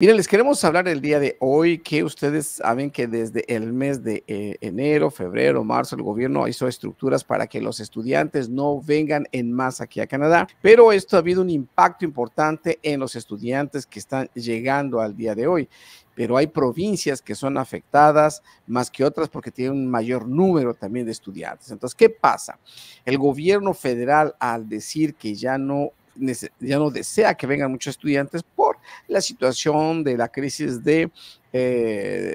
Miren, les queremos hablar el día de hoy que ustedes saben que desde el mes de eh, enero, febrero, marzo, el gobierno hizo estructuras para que los estudiantes no vengan en más aquí a Canadá, pero esto ha habido un impacto importante en los estudiantes que están llegando al día de hoy pero hay provincias que son afectadas más que otras porque tienen un mayor número también de estudiantes. Entonces, ¿qué pasa? El gobierno federal al decir que ya no ya no desea que vengan muchos estudiantes, la situación de la crisis eh,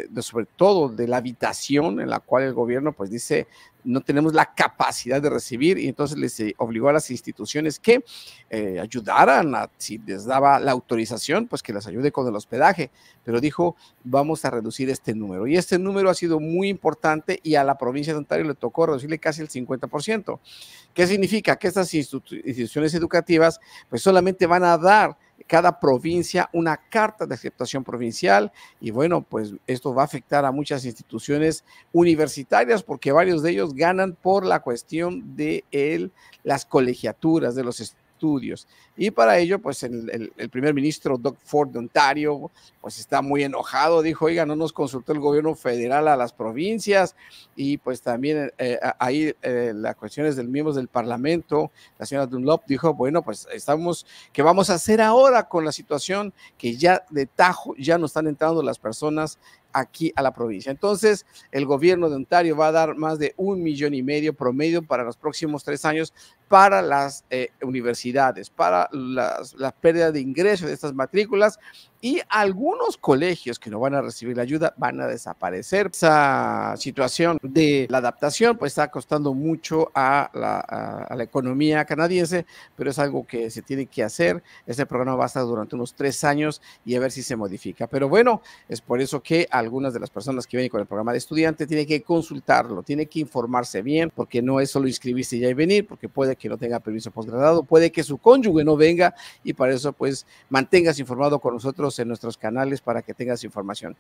de, sobre todo de la habitación en la cual el gobierno pues dice no tenemos la capacidad de recibir y entonces les eh, obligó a las instituciones que eh, ayudaran, si les daba la autorización, pues que las ayude con el hospedaje, pero dijo, vamos a reducir este número. Y este número ha sido muy importante y a la provincia de Ontario le tocó reducirle casi el 50%. ¿Qué significa? Que estas instituciones educativas pues solamente van a dar cada provincia una carta de aceptación provincial y bueno, pues esto va a afectar a muchas instituciones universitarias porque varios de ellos ganan por la cuestión de las colegiaturas de los estudiantes y para ello, pues el, primer ministro Doug Ford de Ontario, pues está muy enojado, dijo, oiga, no nos consultó el gobierno federal a las provincias y pues también eh, ahí eh, las cuestiones del miembro del Parlamento, la señora Dunlop dijo, bueno, pues estamos, ¿qué vamos a hacer ahora con la situación que ya de tajo ya no están entrando las personas aquí a la provincia. Entonces, el gobierno de Ontario va a dar más de un millón y medio promedio para los próximos tres años para las eh, universidades, para las, la pérdida de ingresos de estas matrículas y algunos colegios que no van a recibir la ayuda van a desaparecer. Esa situación de la adaptación pues está costando mucho a la, economía canadiense, pero es algo que se tiene que hacer. Este programa va a estar durante unos tres años y a ver si se modifica. Pero bueno, es por eso que algunas de las personas que vienen con el programa de estudiante tienen que consultarlo, tienen que informarse bien, porque no es solo inscribirse y ya y venir, porque puede que no tenga permiso posgradado, puede que su cónyuge no venga y para eso pues mantengas informado con nosotros en nuestros canales para que tengas información.